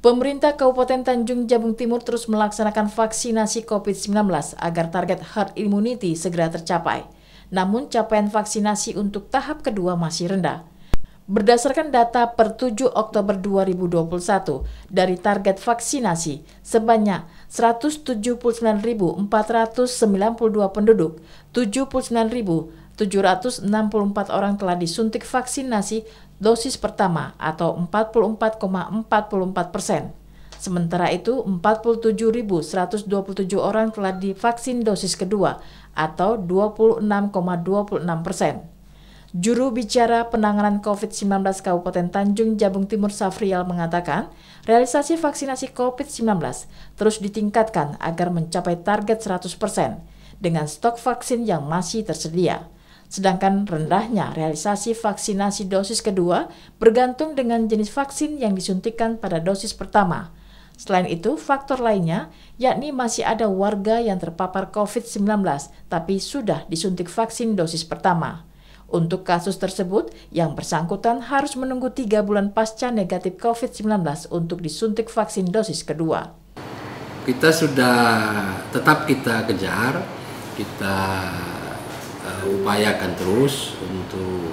Pemerintah Kabupaten Tanjung Jabung Timur terus melaksanakan vaksinasi COVID-19 agar target herd immunity segera tercapai. Namun capaian vaksinasi untuk tahap kedua masih rendah. Berdasarkan data per 7 Oktober 2021, dari target vaksinasi sebanyak 179.492 penduduk, 79.000 764 orang telah disuntik vaksinasi dosis pertama atau 44,44 persen. Sementara itu, 47.127 orang telah divaksin dosis kedua atau 26,26 persen. Juru bicara penanganan COVID-19 Kabupaten Tanjung Jabung Timur Safrial mengatakan, realisasi vaksinasi COVID-19 terus ditingkatkan agar mencapai target 100 persen dengan stok vaksin yang masih tersedia. Sedangkan rendahnya realisasi vaksinasi dosis kedua bergantung dengan jenis vaksin yang disuntikan pada dosis pertama. Selain itu, faktor lainnya yakni masih ada warga yang terpapar COVID-19 tapi sudah disuntik vaksin dosis pertama. Untuk kasus tersebut, yang bersangkutan harus menunggu tiga bulan pasca negatif COVID-19 untuk disuntik vaksin dosis kedua. Kita sudah tetap kita kejar, kita upayakan terus untuk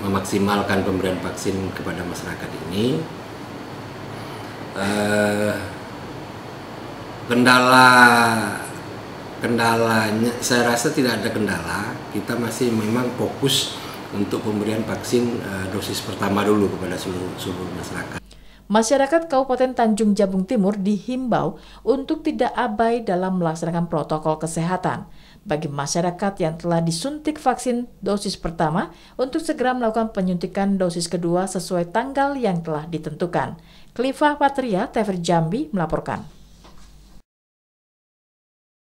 memaksimalkan pemberian vaksin kepada masyarakat ini. Eh, kendala kendalanya saya rasa tidak ada kendala. Kita masih memang fokus untuk pemberian vaksin eh, dosis pertama dulu kepada seluruh seluruh masyarakat. Masyarakat Kabupaten Tanjung Jabung Timur dihimbau untuk tidak abai dalam melaksanakan protokol kesehatan. Bagi masyarakat yang telah disuntik vaksin dosis pertama, untuk segera melakukan penyuntikan dosis kedua sesuai tanggal yang telah ditentukan. Klifah Patria, TVR Jambi melaporkan.